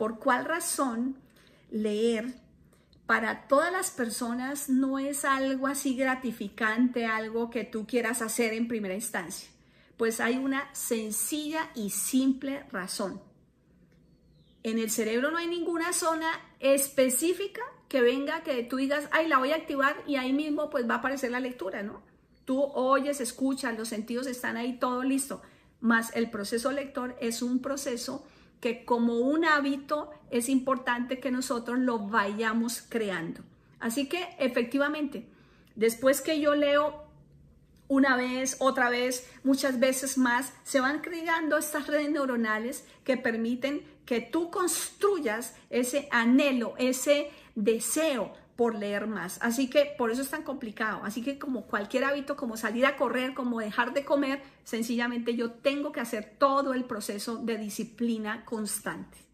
¿Por cuál razón leer para todas las personas no es algo así gratificante, algo que tú quieras hacer en primera instancia? Pues hay una sencilla y simple razón. En el cerebro no hay ninguna zona específica que venga, que tú digas, ay, la voy a activar y ahí mismo pues va a aparecer la lectura, ¿no? Tú oyes, escuchas, los sentidos están ahí, todo listo. Más el proceso lector es un proceso que como un hábito es importante que nosotros lo vayamos creando. Así que efectivamente, después que yo leo una vez, otra vez, muchas veces más, se van creando estas redes neuronales que permiten que tú construyas ese anhelo, ese deseo, por leer más. Así que por eso es tan complicado. Así que como cualquier hábito, como salir a correr, como dejar de comer, sencillamente yo tengo que hacer todo el proceso de disciplina constante.